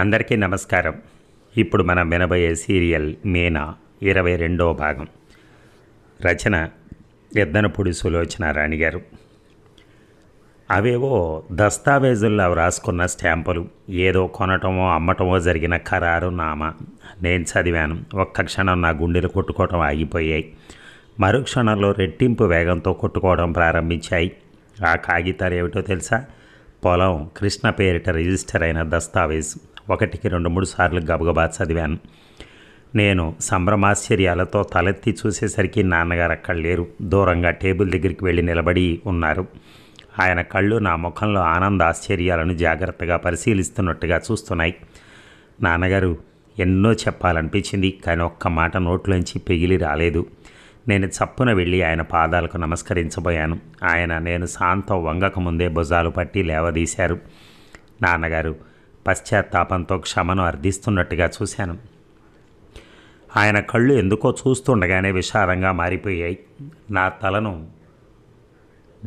అందరికీ నమస్కారం ఇప్పుడు మనం వినబోయే సీరియల్ మీనా ఇరవై రెండవ భాగం రచన ఎద్దనపూడి సులోచన రాణి గారు అవేవో దస్తావేజుల్లో వ్రాసుకున్న స్టాంపులు ఏదో కొనటమో అమ్మటమో జరిగిన ఖరారు నామా నేను చదివాను ఒక్క క్షణం నా గుండెలు కొట్టుకోవటం ఆగిపోయాయి మరుక్షణంలో రెట్టింపు వేగంతో కొట్టుకోవడం ప్రారంభించాయి ఆ కాగితాలు ఏమిటో తెలుసా పొలం కృష్ణ పేరిట రిజిస్టర్ అయిన దస్తావేజు ఒకటికి రెండు మూడు సార్లు గబగబా చదివాను నేను సంభ్రమాశ్చర్యాలతో తలెత్తి చూసేసరికి నాన్నగారు అక్కడ లేరు దూరంగా టేబుల్ దగ్గరికి వెళ్ళి నిలబడి ఉన్నారు ఆయన కళ్ళు నా ముఖంలో ఆనంద ఆశ్చర్యాలను జాగ్రత్తగా పరిశీలిస్తున్నట్టుగా చూస్తున్నాయి నాన్నగారు ఎన్నో చెప్పాలనిపించింది కానీ ఒక్క మాట నోట్లోంచి పెగిలి రాలేదు నేను చప్పున వెళ్ళి ఆయన పాదాలకు నమస్కరించబోయాను ఆయన నేను శాంతం వంగకముందే భుజాలు పట్టి లేవదీశారు నాన్నగారు పశ్చాత్తాపంతో క్షమను అర్థిస్తున్నట్టుగా చూశాను ఆయన కళ్ళు ఎందుకో చూస్తుండగానే విషాదంగా మారిపోయాయి నా తలను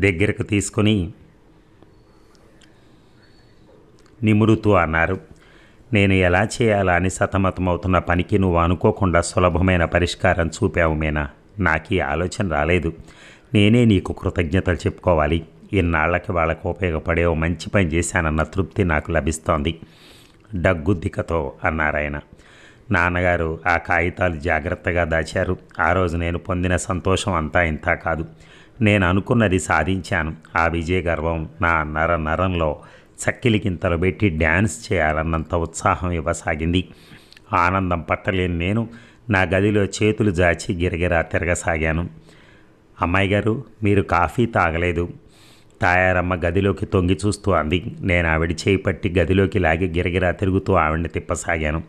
దగ్గరకు తీసుకుని నిమురుతూ అన్నారు నేను ఎలా చేయాలా అని సతమతమవుతున్న పనికి నువ్వు అనుకోకుండా సులభమైన పరిష్కారం చూపావు మేనా నాకు ఈ ఆలోచన రాలేదు నేనే నీకు కృతజ్ఞతలు చెప్పుకోవాలి ఇన్నాళ్ళకి వాళ్ళకు ఉపయోగపడే ఓ మంచి పని చేశానన్న తృప్తి నాకు లభిస్తోంది డగ్గుద్దికతో అన్నారాయన నాన్నగారు ఆ కాగితాలు జాగ్రత్తగా దాచారు ఆ రోజు నేను పొందిన సంతోషం అంతా ఇంత కాదు నేను అనుకున్నది సాధించాను ఆ విజయ గర్వం నా నర నరంలో చక్కిలికింతలు పెట్టి డ్యాన్స్ చేయాలన్నంత ఉత్సాహం ఇవ్వసాగింది ఆనందం పట్టలేని నేను నా గదిలో చేతులు జాచి గిరగిరా తిరగసాగాను అమ్మాయి గారు మీరు కాఫీ తాగలేదు తాయారమ్మ గదిలోకి తొంగి చూస్తూ అంది నేను ఆవిడ చేయి పట్టి గదిలోకి లాగి గిరగిరా తిరుగుతూ ఆవిడ్ని తిప్పసాగాను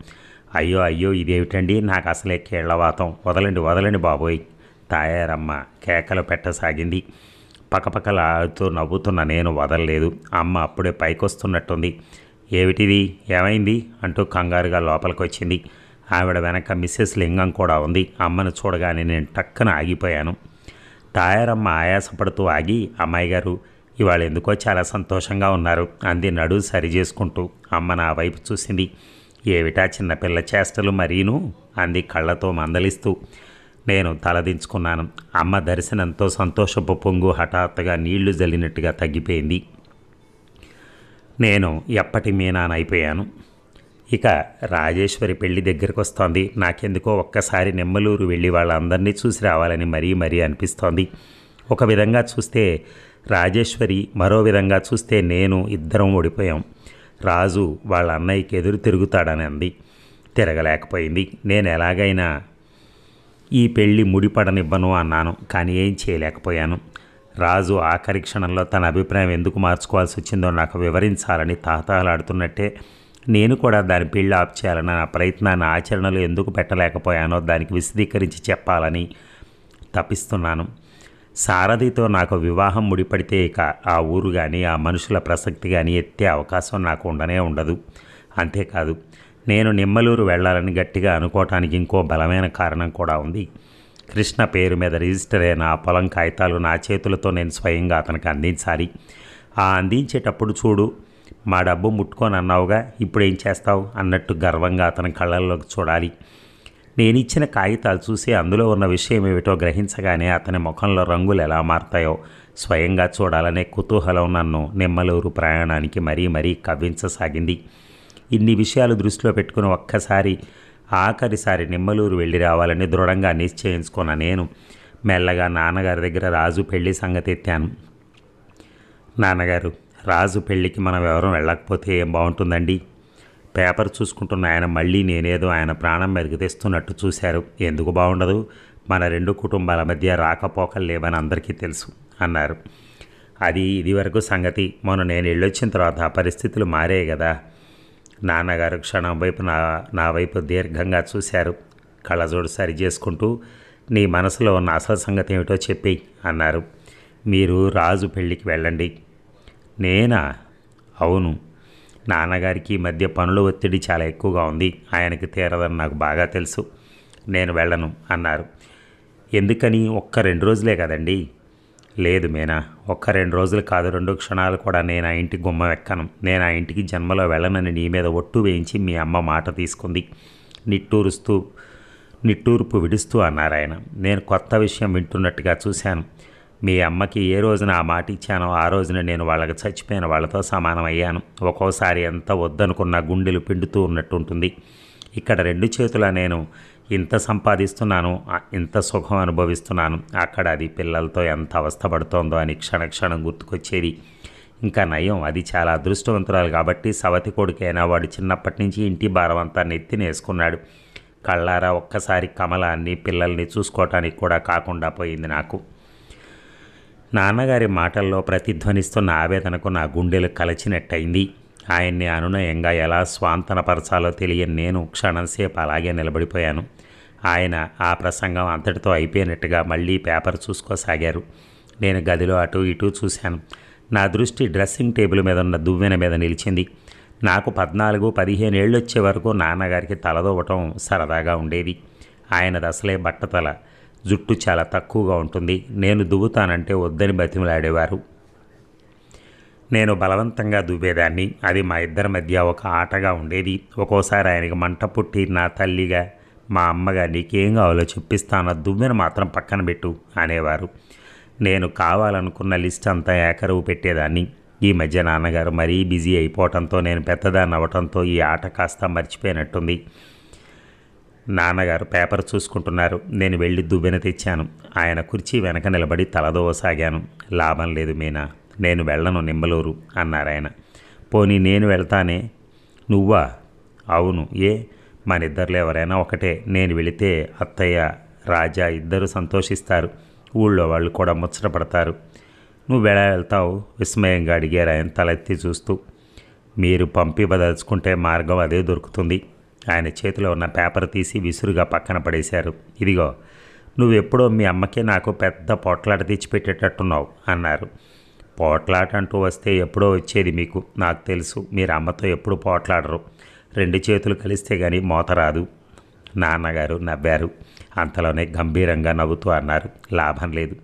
అయ్యో అయ్యో ఇదేమిటండి నాకు అసలే కేళ్లవాతం వదలండి వదలండి బాబోయ్ తాయారమ్మ కేకలు పెట్టసాగింది పక్కపక్కల ఆడుతూ నవ్వుతున్న నేను వదలలేదు అమ్మ అప్పుడే పైకొస్తున్నట్టుంది ఏమిటిది ఏమైంది అంటూ కంగారుగా లోపలికి వచ్చింది ఆవిడ వెనక మిస్సెస్ లింగం కూడా ఉంది అమ్మను చూడగానే నేను టక్కన ఆగిపోయాను తాయారమ్మ ఆయాసపడుతూ ఆగి అమ్మాయి గారు ఇవాళ ఎందుకో చాలా సంతోషంగా ఉన్నారు అంది నడు సరి చేసుకుంటూ అమ్మ నా వైపు చూసింది ఏమిటా చిన్నపిల్ల చేష్టలు మరీను అంది కళ్ళతో మందలిస్తూ నేను తలదించుకున్నాను అమ్మ దర్శనంతో సంతోషపు పొంగు హఠాత్తుగా నీళ్లు జల్లినట్టుగా తగ్గిపోయింది నేను ఎప్పటి మీనానైపోయాను ఇక రాజేశ్వరి పెళ్లి దగ్గరికి వస్తోంది నాకెందుకో ఒక్కసారి నెమ్మలూరు వెళ్ళి వాళ్ళందరినీ చూసి రావాలని మరీ మరీ అనిపిస్తోంది ఒక విధంగా చూస్తే రాజేశ్వరి మరో విధంగా చూస్తే నేను ఇద్దరం ఓడిపోయాం రాజు వాళ్ళ అన్నయ్యకి ఎదురు తిరుగుతాడని అంది తిరగలేకపోయింది నేను ఎలాగైనా ఈ పెళ్ళి ముడిపడనివ్వను అన్నాను కానీ ఏం చేయలేకపోయాను రాజు ఆఖరి క్షణంలో తన అభిప్రాయం ఎందుకు మార్చుకోవాల్సి వచ్చిందో నాకు వివరించాలని తాతాలాడుతున్నట్టే నేను కూడా దాని పెళ్ళి ఆఫ్ చేయాలని నా ప్రయత్నాన్ని ఆచరణలో ఎందుకు పెట్టలేకపోయానో దానికి విశదీకరించి చెప్పాలని తప్పిస్తున్నాను సారథితో నాకు వివాహం ముడిపడితే ఇక ఆ ఊరు కానీ ఆ మనుషుల ప్రసక్తి కానీ ఎత్తే అవకాశం నాకు ఉండనే ఉండదు అంతేకాదు నేను నిమ్మలూరు వెళ్ళాలని గట్టిగా అనుకోవటానికి ఇంకో బలమైన కారణం కూడా ఉంది కృష్ణ పేరు మీద రిజిస్టర్ అయిన ఆ పొలం కాగితాలు నా చేతులతో నేను స్వయంగా అతనికి అందించాలి ఆ అందించేటప్పుడు చూడు మా డబ్బు ముట్టుకొని అన్నావుగా ఇప్పుడు ఏం చేస్తావు అన్నట్టు గర్వంగా అతని కళ్ళల్లోకి చూడాలి నేనిచ్చిన కాగితాలు చూసి అందులో ఉన్న విషయం ఏమిటో గ్రహించగానే అతని ముఖంలో రంగులు ఎలా మారతాయో స్వయంగా చూడాలనే కుతూహలం నన్ను నిమ్మలూరు ప్రయాణానికి మరీ మరీ కవ్వించసాగింది ఇన్ని విషయాలు దృష్టిలో పెట్టుకుని ఒక్కసారి ఆఖరిసారి నిమ్మలూరు వెళ్ళి రావాలని దృఢంగా నిశ్చయించుకున్న నేను మెల్లగా నాన్నగారి దగ్గర రాజు పెళ్లి సంగతి ఎత్తాను నాన్నగారు రాజు పెళ్లికి మనం ఎవరూ వెళ్ళకపోతే ఏం బాగుంటుందండి పేపర్ చూసుకుంటున్న ఆయన మళ్ళీ నేనేదో ఆయన ప్రాణం మీదకి తెస్తున్నట్టు చూశారు ఎందుకు బాగుండదు మన రెండు కుటుంబాల మధ్య రాకపోకలు లేవని అందరికీ తెలుసు అన్నారు అది ఇదివరకు సంగతి మొన్న నేను వెళ్ళొచ్చిన తర్వాత పరిస్థితులు మారాయి కదా నాన్నగారు క్షణం వైపు నా నా వైపు దీర్ఘంగా చూశారు కళ్ళజోడు సరి చేసుకుంటూ నీ మనసులో ఉన్న అసలు సంగతి ఏమిటో చెప్పి అన్నారు మీరు రాజు పెళ్ళికి వెళ్ళండి నేనా అవును నాన్నగారికి మధ్య పనుల ఒత్తిడి చాలా ఎక్కువగా ఉంది ఆయనకి తీరదని నాకు బాగా తెలుసు నేను వెళ్ళను అన్నారు ఎందుకని ఒక్క రెండు రోజులే కదండి లేదు మేనా ఒక్క రెండు రోజులు కాదు రెండు క్షణాలు కూడా నేను ఆ ఇంటికి గుమ్మ ఎక్కను నేను ఆ ఇంటికి జన్మలో వెళ్ళనని నీ మీద ఒట్టు వేయించి మీ అమ్మ మాట తీసుకుంది నిట్టూరుస్తూ నిట్టూర్పు విడుస్తూ అన్నారు ఆయన నేను కొత్త విషయం వింటున్నట్టుగా చూశాను మీ అమ్మకి ఏ రోజున ఆ మాట ఇచ్చానో ఆ రోజున నేను వాళ్ళకి చచ్చిపోయిన వాళ్ళతో సమానమయ్యాను ఒక్కోసారి ఎంత వద్దనుకున్న గుండెలు పిండుతూ ఉన్నట్టుంటుంది ఇక్కడ రెండు చేతుల నేను ఇంత సంపాదిస్తున్నాను ఇంత సుఖం అనుభవిస్తున్నాను అక్కడ అది పిల్లలతో ఎంత అవస్థపడుతోందో అని క్షణక్షణం గుర్తుకొచ్చేది ఇంకా నయం అది చాలా అదృష్టవంతురాలు కాబట్టి సవతి కొడుకైనా వాడు చిన్నప్పటి నుంచి ఇంటి భారమంతా నెత్తినేసుకున్నాడు కళ్ళారా ఒక్కసారి కమలాన్ని పిల్లల్ని చూసుకోవటానికి కూడా కాకుండా పోయింది నాకు నాన్నగారి మాటల్లో ప్రతిధ్వనిస్తున్న ఆవేదనకు నా గుండెలు కలిచినట్టయింది ఆయన్ని అనునయంగా ఎలా స్వాంతనపరచాలో తెలియని నేను క్షణంసేపు అలాగే నిలబడిపోయాను ఆయన ఆ ప్రసంగం అంతటితో అయిపోయినట్టుగా మళ్ళీ పేపర్ చూసుకోసాగారు నేను గదిలో అటు ఇటు చూశాను నా దృష్టి డ్రెస్సింగ్ టేబుల్ మీద ఉన్న దువ్వెన మీద నిలిచింది నాకు పద్నాలుగు పదిహేను ఏళ్ళు వచ్చే వరకు నాన్నగారికి తలదోవటం సరదాగా ఉండేది ఆయనది అసలే బట్టతల జుట్టు చాలా తక్కువగా ఉంటుంది నేను దువ్వుతానంటే వద్దని బతిమలాడేవారు నేను బలవంతంగా దువ్వేదాన్ని అది మా ఇద్దరి మధ్య ఒక ఆటగా ఉండేది ఒక్కోసారి ఆయనకి మంట పుట్టి నా తల్లిగా మా అమ్మగా నీకేం కావాలో చెప్పిస్తాను దువ్వెను మాత్రం పక్కన పెట్టు అనేవారు నేను కావాలనుకున్న లిస్ట్ అంతా ఏకరువు పెట్టేదాన్ని ఈ మధ్య నాన్నగారు మరీ బిజీ అయిపోవటంతో నేను పెద్దదాన్ని అవ్వటంతో ఈ ఆట కాస్త మర్చిపోయినట్టుంది నాన్నగారు పేపర్ చూసుకుంటున్నారు నేను వెళ్ళి దువ్వెన తెచ్చాను ఆయన కుర్చీ వెనక నిలబడి తలదోవసాగాను లాభం లేదు మీనా నేను వెళ్ళను నిమ్మలూరు అన్నారాయన పోనీ నేను వెళ్తానే నువ్వా అవును ఏ మనిద్దరిలో ఎవరైనా ఒకటే నేను వెళితే అత్తయ్య రాజా ఇద్దరు సంతోషిస్తారు ఊళ్ళో వాళ్ళు కూడా ముచ్చటపడతారు నువ్వు ఎలా వెళ్తావు విస్మయంగా అడిగారు ఆయన తలెత్తి చూస్తూ మీరు పంపి మార్గం అదే దొరుకుతుంది ఆయన చేతిలో ఉన్న పేపర్ తీసి విసురుగా పక్కన పడేశారు ఇదిగో నువ్వెప్పుడో మీ అమ్మకే నాకు పెద్ద పోట్లాట తెచ్చిపెట్టేటట్టున్నావు అన్నారు పోట్లాట అంటూ వస్తే ఎప్పుడో వచ్చేది మీకు నాకు తెలుసు మీరు అమ్మతో ఎప్పుడు పోట్లాడరు రెండు చేతులు కలిస్తే కానీ మోతరాదు నాన్నగారు నవ్వారు అంతలోనే గంభీరంగా నవ్వుతూ అన్నారు లాభం లేదు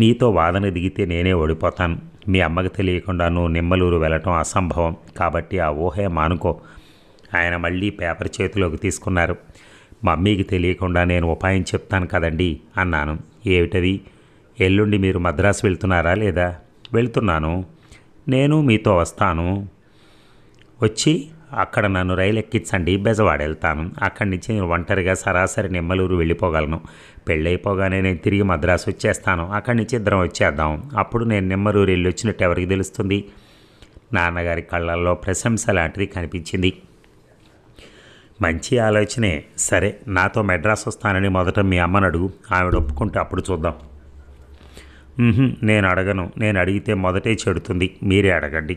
నీతో వాదన దిగితే నేనే ఓడిపోతాను మీ అమ్మకు తెలియకుండా నువ్వు నిమ్మలూరు వెళ్ళటం అసంభవం కాబట్టి ఆ ఊహే మానుకో ఆయన మళ్ళీ పేపర్ చేతిలోకి తీసుకున్నారు మమ్మీకి తెలియకుండా నేను ఉపాయం చెప్తాను కదండి అన్నాను ఏమిటది ఎల్లుండి మీరు మద్రాసు వెళ్తున్నారా లేదా వెళ్తున్నాను నేను మీతో వస్తాను వచ్చి అక్కడ నన్ను రైలు ఎక్కించండి బెజవాడ వెళ్తాను అక్కడి నుంచి నేను ఒంటరిగా సరాసరి నిమ్మలూరు వెళ్ళిపోగలను పెళ్ళైపోగానే నేను తిరిగి మద్రాసు వచ్చేస్తాను అక్కడి నుంచి ఇద్దరం వచ్చేద్దాం అప్పుడు నేను నిమ్మలూరు వెళ్ళి వచ్చినట్టు ఎవరికి తెలుస్తుంది నాన్నగారి కళ్ళల్లో ప్రశంస లాంటిది కనిపించింది మంచి ఆలోచనే సరే నాతో మెడ్రాస్ వస్తానని మొదట మీ అమ్మను అడుగు ఆవిడ ఒప్పుకుంటే అప్పుడు చూద్దాం నేను అడగను నేను అడిగితే మొదటే చెడుతుంది మీరే అడగండి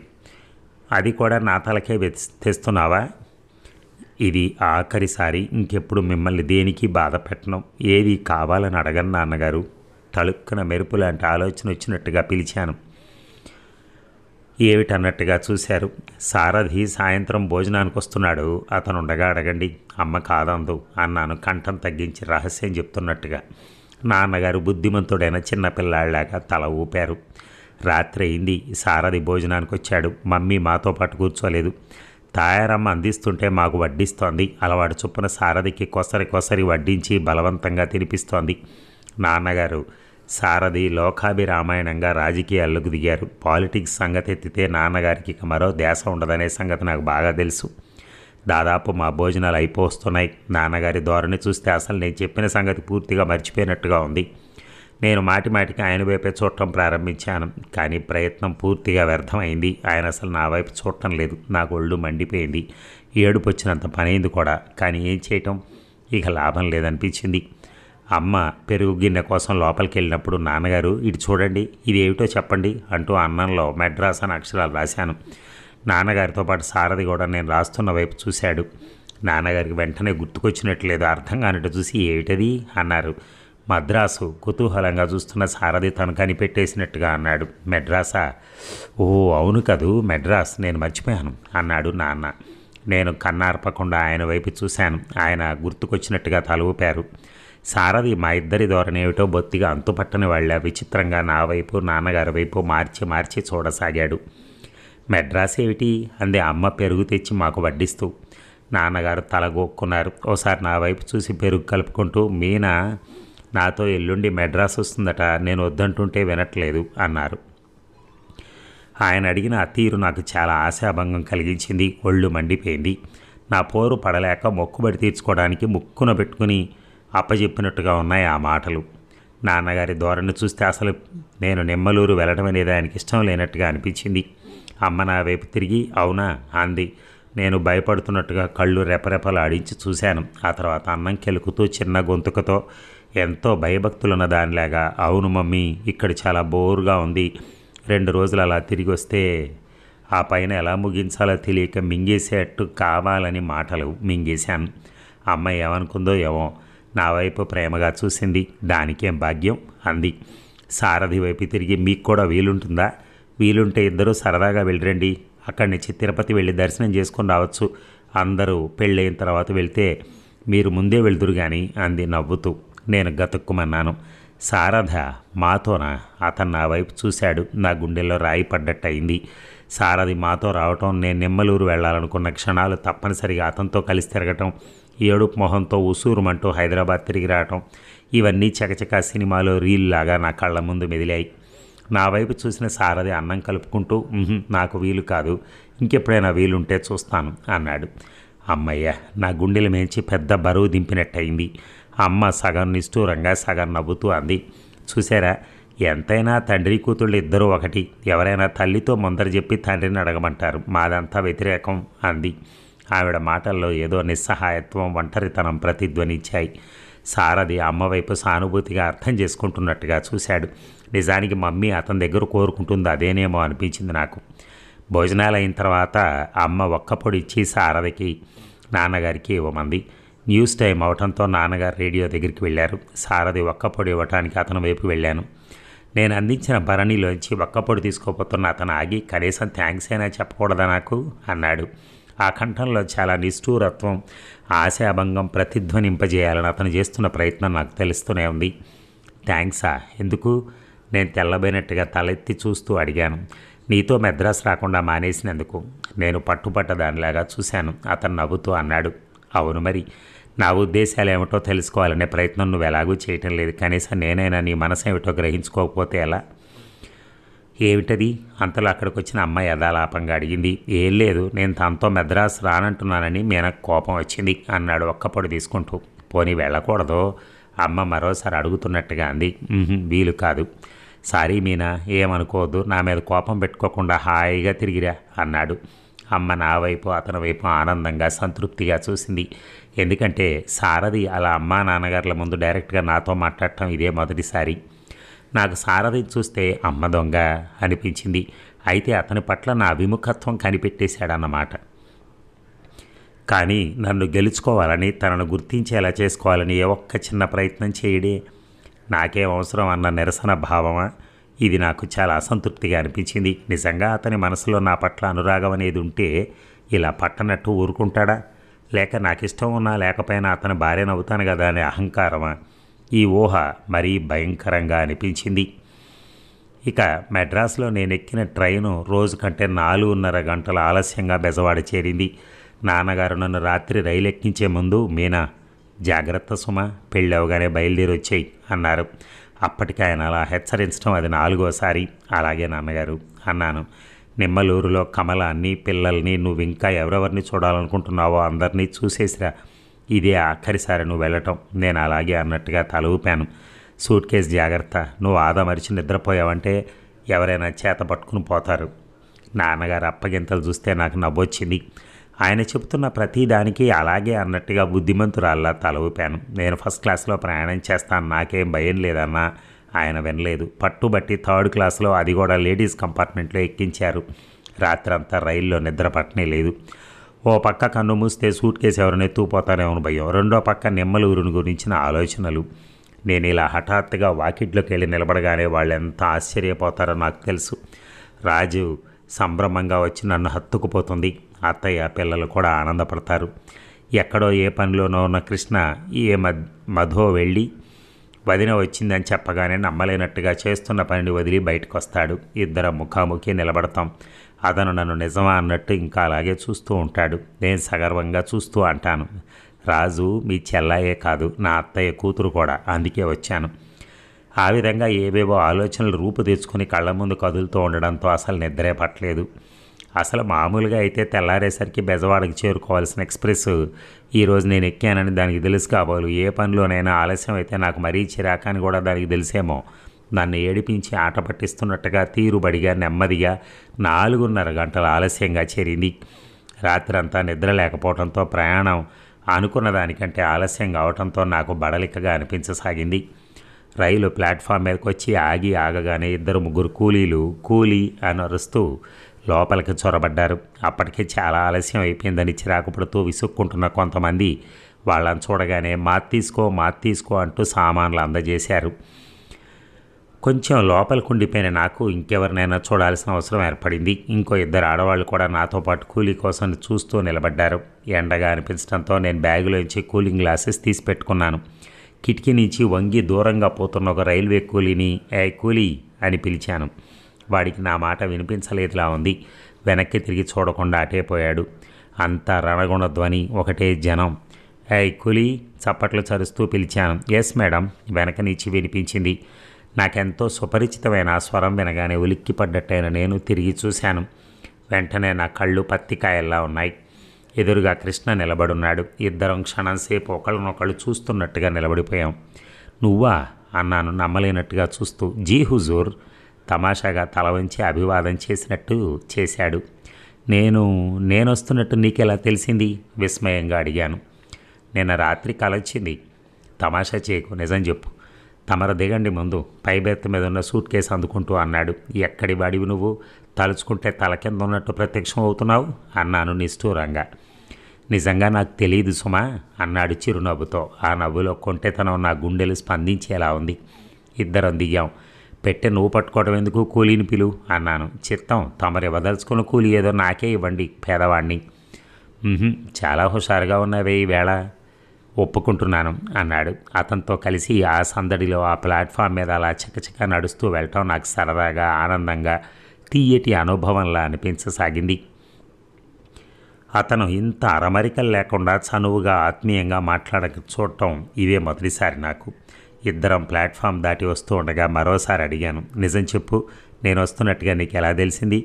అది కూడా నా తలకే తెస్తున్నావా ఇది ఆఖరిసారి ఇంకెప్పుడు మిమ్మల్ని దేనికి బాధ పెట్టను ఏది కావాలని అడగను నాన్నగారు తలుక్కున మెరుపు లాంటి ఆలోచన వచ్చినట్టుగా పిలిచాను ఏమిటన్నట్టుగా చూశారు సారథి సాయంత్రం భోజనానికి వస్తున్నాడు అతనుండగా అడగండి అమ్మ కాదందు అన్నాను కంఠం తగ్గించి రహస్యం చెప్తున్నట్టుగా నాన్నగారు బుద్ధిమంతుడైన చిన్నపిల్లాళ్ళగా తల ఊపారు రాత్రి అయింది సారథి భోజనానికి వచ్చాడు మమ్మీ మాతో పాటు కూర్చోలేదు తాయారమ్మ అందిస్తుంటే మాకు వడ్డిస్తోంది అలవాటు చొప్పున సారథికి కొసరి కొసరి వడ్డించి బలవంతంగా తినిపిస్తోంది నాన్నగారు సారథి లోకాభి రామాయణంగా రాజకీయాల్లోకి దిగారు పాలిటిక్స్ సంగతి ఎత్తితే నాన్నగారికి ఇక మరో దేశం ఉండదనే సంగతి నాకు బాగా తెలుసు దాదాపు మా భోజనాలు అయిపోస్తున్నాయి నాన్నగారి ధోరణి చూస్తే అసలు నేను చెప్పిన సంగతి పూర్తిగా మర్చిపోయినట్టుగా ఉంది నేను మాటి మాటికి ఆయన వైపే చూడటం ప్రారంభించాను కానీ ప్రయత్నం పూర్తిగా వ్యర్థమైంది ఆయన అసలు నా వైపు చూడటం లేదు నాకు ఒళ్ళు మండిపోయింది ఏడుపు వచ్చినంత పనైంది కూడా కానీ ఏం చేయటం ఇక లాభం లేదనిపించింది అమ్మ పెరుగు గిన్నె కోసం లోపలికి వెళ్ళినప్పుడు నాన్నగారు ఇటు చూడండి ఇది ఏమిటో చెప్పండి అంటూ అన్నంలో మెడ్రాస్ అని అక్షరాలు రాశాను నాన్నగారితో పాటు సారథి కూడా నేను రాస్తున్న వైపు చూశాడు నాన్నగారికి వెంటనే గుర్తుకొచ్చినట్లేదు అర్థం కానిట్టు చూసి ఏమిటది అన్నారు మద్రాసు కుతూహలంగా చూస్తున్న సారథి తను కనిపెట్టేసినట్టుగా అన్నాడు మెడ్రాసా ఓ అవును కదూ మెడ్రాస్ నేను మర్చిపోయాను అన్నాడు నాన్న నేను కన్నార్పకుండా ఆయన వైపు చూశాను ఆయన గుర్తుకొచ్చినట్టుగా తలవుపారు సారథి మా ఇద్దరి ధోరణి ఏమిటో బొత్తిగా అంతుపట్టని వాళ్ళ విచిత్రంగా నా వైపు నాన్నగారి వైపు మార్చి మార్చి చూడసాగాడు మెడ్రాస్ ఏమిటి అంది అమ్మ పెరుగు తెచ్చి మాకు వడ్డిస్తూ నాన్నగారు తలగొక్కున్నారు ఓసారి నా వైపు చూసి పెరుగు కలుపుకుంటూ మీన నాతో ఎల్లుండి మెడ్రాస్ వస్తుందట నేను వద్దంటుంటే వినట్లేదు అన్నారు ఆయన అడిగిన ఆ తీరు నాకు చాలా ఆశాభంగం కలిగించింది ఒళ్ళు మండిపోయింది నా పోరు పడలేక మొక్కుబడి తీర్చుకోవడానికి ముక్కున పెట్టుకుని అప్పజెప్పినట్టుగా ఉన్నాయి ఆ మాటలు నాన్నగారి ధోరణి చూస్తే అసలు నేను నిమ్మలూరు వెళ్ళడం అనేది ఆయనకి ఇష్టం లేనట్టుగా అనిపించింది అమ్మ నా వైపు తిరిగి అవునా అంది నేను భయపడుతున్నట్టుగా కళ్ళు రెపరెపలు ఆడించి చూశాను ఆ తర్వాత అన్నం కెలుకుతూ చిన్న గొంతుకతో ఎంతో భయభక్తులున్న దానిలాగా అవును మమ్మీ ఇక్కడ చాలా బోరుగా ఉంది రెండు రోజులు అలా తిరిగి వస్తే ఆ పైన ఎలా ముగించాలో తెలియక మింగేసేట్టు కావాలని మాటలు మింగేశాను అమ్మ ఏమనుకుందో ఏమో నా వైపు ప్రేమగా చూసింది దానికేం భాగ్యం అంది సారథి వైపు తిరిగి మీకు కూడా వీలుంటుందా వీలుంటే ఇద్దరూ సరదాగా వెళ్ళిరండి అక్కడి నుంచి తిరుపతి వెళ్ళి దర్శనం చేసుకుని రావచ్చు అందరూ పెళ్ళైన తర్వాత వెళ్తే మీరు ముందే వెళుదురు కానీ అంది నవ్వుతూ నేను గతుక్కుమన్నాను సారథ మాతోన అతను నా వైపు చూశాడు నా గుండెల్లో రాయి అయింది సారథి మాతో రావటం నేను నిమ్మలూరు వెళ్ళాలనుకున్న క్షణాలు తప్పనిసరిగా అతనితో కలిసి తిరగటం ఏడుపు మొహంతో ఉసూరుమంటూ హైదరాబాద్ తిరిగి రావటం ఇవన్నీ చకచక సినిమాలో రీల్ లాగా నా కళ్ళ ముందు మెదిలాయి నా వైపు చూసిన సారథి అన్నం కలుపుకుంటూ నాకు వీలు కాదు ఇంకెప్పుడైనా వీలుంటే చూస్తాను అన్నాడు అమ్మయ్య నా గుండెల మేంచి పెద్ద బరువు దింపినట్టయింది అమ్మ సగం నిష్ఠూరంగా సగం నవ్వుతూ అంది చూసారా ఎంతైనా తండ్రి కూతుళ్ళు ఇద్దరూ ఒకటి ఎవరైనా తల్లితో ముందర చెప్పి తండ్రిని అడగమంటారు మాదంతా వ్యతిరేకం అంది ఆవిడ మాటల్లో ఏదో నిస్సహాయత్వం ఒంటరితనం ప్రతిధ్వనిచ్చాయి సారథి అమ్మవైపు సానుభూతిగా అర్థం చేసుకుంటున్నట్టుగా చూశాడు నిజానికి మమ్మీ అతని దగ్గర కోరుకుంటుంది అదేనేమో అనిపించింది నాకు భోజనాలు అయిన తర్వాత అమ్మ ఒక్క పొడిచ్చి సారథికి నాన్నగారికి ఇవ్వమంది న్యూస్ టైం అవటంతో నాన్నగారు రేడియో దగ్గరికి వెళ్ళారు సారథి ఒక్క పొడి ఇవ్వటానికి అతని వైపు వెళ్ళాను నేను అందించిన భరణిలోంచి ఒక్కపొడి తీసుకోపోతున్న అతను ఆగి కనీసం థ్యాంక్స్ అయినా చెప్పకూడదా నాకు అన్నాడు ఆ కంఠంలో చాలా నిష్ఠూరత్వం ఆశాభంగం ప్రతిధ్వనింపజేయాలని అతను చేస్తున్న ప్రయత్నం నాకు తెలుస్తూనే ఉంది థ్యాంక్సా ఎందుకు నేను తెల్లబోయినట్టుగా తలెత్తి చూస్తూ అడిగాను నీతో మెద్రాస్ రాకుండా మానేసినందుకు నేను పట్టుపట్ట దానిలాగా చూశాను అతను నవ్వుతూ అన్నాడు అవును మరి నా ఉద్దేశాలు ఏమిటో తెలుసుకోవాలనే ప్రయత్నం నువ్వు ఎలాగూ చేయటం లేదు కనీసం నేనైనా నీ మనసు ఏమిటో గ్రహించుకోకపోతే ఎలా ఏమిటది అంతలో అక్కడికి వచ్చిన అమ్మాయి యథాలాపంగా అడిగింది ఏం లేదు నేను తనతో మెద్రాస్ రానంటున్నానని మీనకు కోపం వచ్చింది అన్నాడు ఒక్కపొడి తీసుకుంటూ పోనీ వెళ్ళకూడదు అమ్మ మరోసారి అడుగుతున్నట్టుగా అంది వీలు కాదు సారీ మీనా ఏమనుకోవద్దు నా మీద కోపం పెట్టుకోకుండా హాయిగా తిరిగిరా అన్నాడు అమ్మ నా వైపు అతని వైపు ఆనందంగా సంతృప్తిగా చూసింది ఎందుకంటే సారథి అలా అమ్మా నాన్నగారుల ముందు డైరెక్ట్గా నాతో మాట్లాడటం ఇదే మొదటిసారి నాకు సారథి చూస్తే అమ్మ దొంగ అనిపించింది అయితే అతని పట్ల నా విముఖత్వం కనిపెట్టేశాడన్నమాట కానీ నన్ను గెలుచుకోవాలని తనను గుర్తించేలా చేసుకోవాలని ఏ ఒక్క చిన్న ప్రయత్నం చేయడే నాకేం అవసరం అన్న నిరసన భావమా ఇది నాకు చాలా అసంతృప్తిగా అనిపించింది నిజంగా అతని మనసులో నా పట్ల అనురాగం అనేది ఉంటే ఇలా పట్టనట్టు ఊరుకుంటాడా లేక నాకు ఇష్టం ఉన్నా లేకపోయినా అతని భార్యనవుతాను కదా అనే అహంకారమా ఈ ఊహ మరీ భయంకరంగా అనిపించింది ఇక మెడ్రాస్లో నేను ఎక్కిన ట్రైను రోజు కంటే నాలుగున్నర గంటల ఆలస్యంగా బెజవాడ చేరింది నాన్నగారు నన్ను రాత్రి రైలు ఎక్కించే ముందు మీనా జాగ్రత్త సుమ పెళ్ళవగానే బయలుదేరి వచ్చాయి అన్నారు అప్పటికి ఆయన అలా హెచ్చరించడం అది నాలుగోసారి అలాగే నాన్నగారు అన్నాను నిమ్మలూరులో కమలాన్ని పిల్లల్ని నువ్వు ఇంకా ఎవరెవరిని చూడాలనుకుంటున్నావో అందరినీ చూసేసిరా ఇదే ఆఖరిసారి నువ్వు వెళ్ళటం నేను అలాగే అన్నట్టుగా తల ఊపాను సూట్ కేస్ జాగ్రత్త నువ్వు ఆదా మరిచి నిద్రపోయావంటే ఎవరైనా చేత పట్టుకుని పోతారు నాన్నగారు అప్పగింతలు చూస్తే నాకు నవ్వొచ్చింది ఆయన చెబుతున్న ప్రతిదానికి అలాగే అన్నట్టుగా బుద్ధిమంతురాల్లా తల ఊపాను నేను ఫస్ట్ క్లాస్లో ప్రయాణం చేస్తాను నాకేం భయం లేదన్నా ఆయన వినలేదు పట్టుబట్టి థర్డ్ క్లాస్లో అది కూడా లేడీస్ కంపార్ట్మెంట్లో ఎక్కించారు రాత్రంతా రైల్లో నిద్ర పట్టనే లేదు ఓ పక్క కన్ను మూస్తే సూట్ కేసు ఎవరైనా ఎత్తుకుపోతారేమో భయం రెండో పక్క నెమ్మలూరుని గురించిన ఆలోచనలు నేను ఇలా హఠాత్తుగా వాకిట్లోకి వెళ్ళి నిలబడగానే వాళ్ళు ఎంత ఆశ్చర్యపోతారో నాకు తెలుసు రాజు సంభ్రమంగా వచ్చి నన్ను హత్తుకుపోతుంది అత్తయ్య పిల్లలు కూడా ఆనందపడతారు ఎక్కడో ఏ పనిలోనో ఉన్న కృష్ణ ఏ మధో వెళ్ళి వదిన వచ్చిందని చెప్పగానే నమ్మలేనట్టుగా చేస్తున్న పనిని వదిలి బయటకు వస్తాడు ఇద్దరం ముఖాముఖి నిలబడతాం అతను నన్ను నిజమా అన్నట్టు ఇంకా అలాగే చూస్తూ ఉంటాడు నేను సగర్వంగా చూస్తూ అంటాను రాజు మీ చెల్లాయే కాదు నా అత్తయ్య కూతురు కూడా అందుకే వచ్చాను ఆ విధంగా ఏవేవో ఆలోచనలు రూపు తెచ్చుకొని కళ్ళ ముందు కదులుతూ ఉండడంతో అసలు నిద్రే పట్టలేదు అసలు మామూలుగా అయితే తెల్లారేసరికి బెజవాడకి చేరుకోవాల్సిన ఎక్స్ప్రెస్ ఈరోజు నేను ఎక్కానని దానికి తెలుసు కాబోలు ఏ పనిలోనైనా ఆలస్యం అయితే నాకు మరీ చిరాకాని కూడా దానికి తెలిసేమో నన్ను ఏడిపించి ఆట పట్టిస్తున్నట్టుగా తీరుబడిగా నెమ్మదిగా నాలుగున్నర గంటలు ఆలస్యంగా చేరింది రాత్రంతా నిద్ర లేకపోవడంతో ప్రయాణం అనుకున్న దానికంటే ఆలస్యం కావటంతో నాకు బడలికగా అనిపించసాగింది రైలు ప్లాట్ఫామ్ మీదకి వచ్చి ఆగి ఆగగానే ఇద్దరు ముగ్గురు కూలీలు కూలీ అని అరుస్తూ లోపలికి చొరబడ్డారు అప్పటికే చాలా ఆలస్యం అయిపోయిందని చిరాకు పడుతూ విసుక్కుంటున్న కొంతమంది వాళ్ళని చూడగానే మాత్ తీసుకో మాత్ తీసుకో అంటూ సామాన్లు అందజేశారు కొంచెం లోపల కుండిపోయిన నాకు ఇంకెవరినైనా చూడాల్సిన అవసరం ఏర్పడింది ఇంకో ఇద్దరు ఆడవాళ్ళు కూడా నాతో పాటు కూలీ కోసం చూస్తూ నిలబడ్డారు ఎండగా అనిపించడంతో నేను బ్యాగులోంచి కూలింగ్ గ్లాసెస్ తీసి పెట్టుకున్నాను కిటికీ నుంచి వంగి దూరంగా పోతున్న ఒక రైల్వే కూలీని ఏ కూలీ అని పిలిచాను వాడికి నా మాట వినిపించలేదులా ఉంది వెనక్కి తిరిగి చూడకుండా అటేపోయాడు అంతా రణగుణ ధ్వని ఒకటే జనం ఏ కూలీ చప్పట్లు చరుస్తూ పిలిచాను ఎస్ మేడం వెనక నుంచి వినిపించింది నాకెంతో సుపరిచితమైన ఆ స్వరం వినగానే ఉలిక్కిపడ్డట్టైన నేను తిరిగి చూశాను వెంటనే నా కళ్ళు పత్తికాయల్లా ఉన్నాయి ఎదురుగా కృష్ణ నిలబడున్నాడు ఇద్దరం క్షణంసేపు ఒకళ్ళనొకళ్ళు చూస్తున్నట్టుగా నిలబడిపోయాం నువ్వా అన్నాను నమ్మలేనట్టుగా చూస్తూ జీ హుజూర్ తమాషాగా తల వంచి అభివాదం చేసినట్టు చేశాడు నేను నేనొస్తున్నట్టు నీకెలా తెలిసింది విస్మయంగా అడిగాను నిన్న రాత్రి కలొచ్చింది తమాషా చేయకు నిజం చెప్పు తమర దిగండి ముందు పై బెర్త్ మీద ఉన్న సూట్ కేసు అందుకుంటూ అన్నాడు ఎక్కడి వాడివి నువ్వు తలుచుకుంటే తల కింద ఉన్నట్టు ప్రత్యక్షం అవుతున్నావు అన్నాను నిష్ఠూరంగా నిజంగా నాకు తెలియదు సుమా అన్నాడు చిరునవ్వుతో ఆ నవ్వులో కొంటెతనం నా గుండెలు స్పందించేలా ఉంది ఇద్దరం దిగాం పెట్టె నువ్వు పట్టుకోవడం ఎందుకు కూలీని పిలు అన్నాను చిత్తం తమరి వదలుచుకున్న కూలీ ఏదో నాకే ఇవ్వండి పేదవాణ్ణి చాలా హుషారుగా ఉన్నావే ఈవేళ ఒప్పుకుంటున్నాను అన్నాడు అతనితో కలిసి ఆ సందడిలో ఆ ప్లాట్ఫామ్ మీద అలా చకచక నడుస్తూ వెళ్ళటం నాకు సరదాగా ఆనందంగా తీయటి అనుభవంలా అనిపించసాగింది అతను ఇంత అరమరికలు లేకుండా చనువుగా ఆత్మీయంగా మాట్లాడక చూడటం ఇదే మొదటిసారి నాకు ఇద్దరం ప్లాట్ఫామ్ దాటి వస్తూ ఉండగా మరోసారి అడిగాను నిజం చెప్పు నేను వస్తున్నట్టుగా నీకు ఎలా తెలిసింది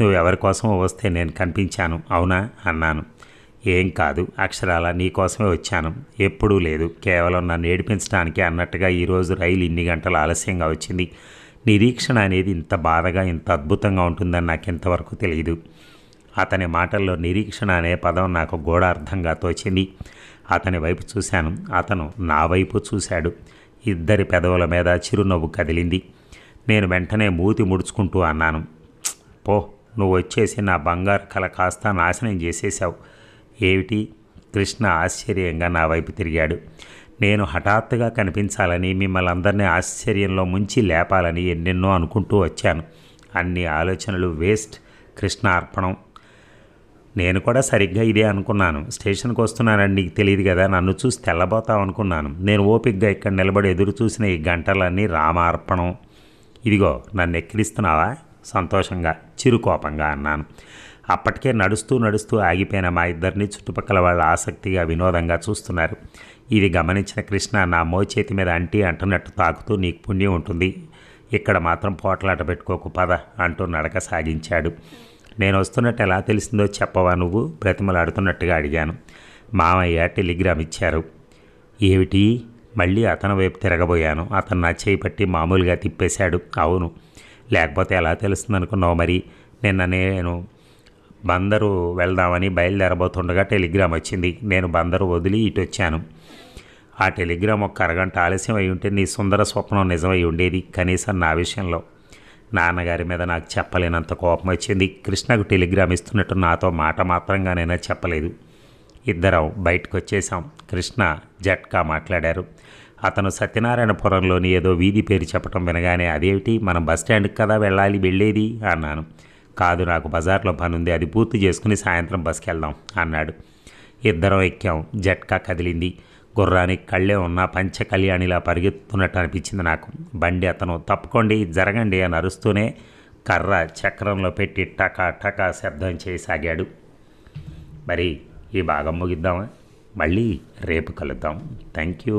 నువ్వెవరి కోసం వస్తే నేను కనిపించాను అవునా అన్నాను ఏం కాదు అక్షరాల నీకోసమే వచ్చాను ఎప్పుడూ లేదు కేవలం నన్ను ఏడిపించడానికి అన్నట్టుగా ఈరోజు రైలు ఇన్ని గంటలు ఆలస్యంగా వచ్చింది నిరీక్షణ అనేది ఇంత బాధగా ఇంత అద్భుతంగా ఉంటుందని నాకు ఇంతవరకు తెలియదు అతని మాటల్లో నిరీక్షణ అనే పదం నాకు గోడ అర్థంగా తోచింది అతని వైపు చూశాను అతను నా వైపు చూశాడు ఇద్దరి పెదవుల మీద చిరునవ్వు కదిలింది నేను వెంటనే మూతి ముడుచుకుంటూ అన్నాను పో నువ్వు వచ్చేసి నా బంగారు కళ కాస్త నాశనం చేసేశావు ఏమిటి కృష్ణ ఆశ్చర్యంగా నా వైపు తిరిగాడు నేను హఠాత్తుగా కనిపించాలని మిమ్మల్ని అందరినీ ఆశ్చర్యంలో ముంచి లేపాలని ఎన్నెన్నో అనుకుంటూ వచ్చాను అన్ని ఆలోచనలు వేస్ట్ కృష్ణ అర్పణం నేను కూడా సరిగ్గా ఇదే అనుకున్నాను స్టేషన్కి వస్తున్నానని నీకు తెలియదు కదా నన్ను చూసి తెల్లబోతావు అనుకున్నాను నేను ఓపిక్గా ఇక్కడ నిలబడి ఎదురు చూసిన ఈ గంటలన్నీ రామార్పణం ఇదిగో నన్ను ఎక్కిరిస్తున్నావా సంతోషంగా చిరుకోపంగా అన్నాను అప్పటికే నడుస్తూ నడుస్తూ ఆగిపోయిన మా ఇద్దరిని చుట్టుపక్కల వాళ్ళు ఆసక్తిగా వినోదంగా చూస్తున్నారు ఇది గమనించిన కృష్ణ నా మోచేతి మీద అంటి అంటున్నట్టు తాకుతూ నీకు పుణ్యం ఉంటుంది ఇక్కడ మాత్రం పోట్లాట పెట్టుకోకు పద అంటూ నడక సాగించాడు నేను వస్తున్నట్టు ఎలా తెలిసిందో చెప్పవా నువ్వు అడుతున్నట్టుగా అడిగాను మామయ్య టెలిగ్రామ్ ఇచ్చారు ఏమిటి మళ్ళీ అతను వైపు తిరగబోయాను అతను నా చేయి పట్టి మామూలుగా తిప్పేశాడు అవును లేకపోతే ఎలా తెలుస్తుంది అనుకున్నావు మరి నిన్న నేను బందరు వెళ్దామని బయలుదేరబోతుండగా టెలిగ్రామ్ వచ్చింది నేను బందరు వదిలి ఇటు వచ్చాను ఆ టెలిగ్రామ్ ఒక అరగంట ఆలస్యం అయి ఉంటే నీ సుందర స్వప్నం నిజమై ఉండేది కనీసం నా విషయంలో నాన్నగారి మీద నాకు చెప్పలేనంత కోపం వచ్చింది కృష్ణకు టెలిగ్రామ్ ఇస్తున్నట్టు నాతో మాట మాత్రంగానైనా చెప్పలేదు ఇద్దరం బయటకు వచ్చేసాం కృష్ణ జట్కా మాట్లాడారు అతను సత్యనారాయణపురంలోని ఏదో వీధి పేరు చెప్పటం వినగానే అదేమిటి మనం బస్ స్టాండ్కి కదా వెళ్ళాలి వెళ్ళేది అన్నాను కాదు నాకు బజార్లో పని ఉంది అది పూర్తి చేసుకుని సాయంత్రం బస్కి వెళ్దాం అన్నాడు ఇద్దరం ఎక్కాం జట్కా కదిలింది గుర్రానికి కళ్ళే ఉన్న పంచ కళ్యాణిలా పరిగెత్తున్నట్టు అనిపించింది నాకు బండి అతను తప్పుకోండి జరగండి అని అరుస్తూనే కర్ర చక్రంలో పెట్టి టకా టకా శబ్దం చేయసాగాడు మరి ఈ భాగం ముగిద్దామా మళ్ళీ రేపు కలుద్దాం థ్యాంక్ యూ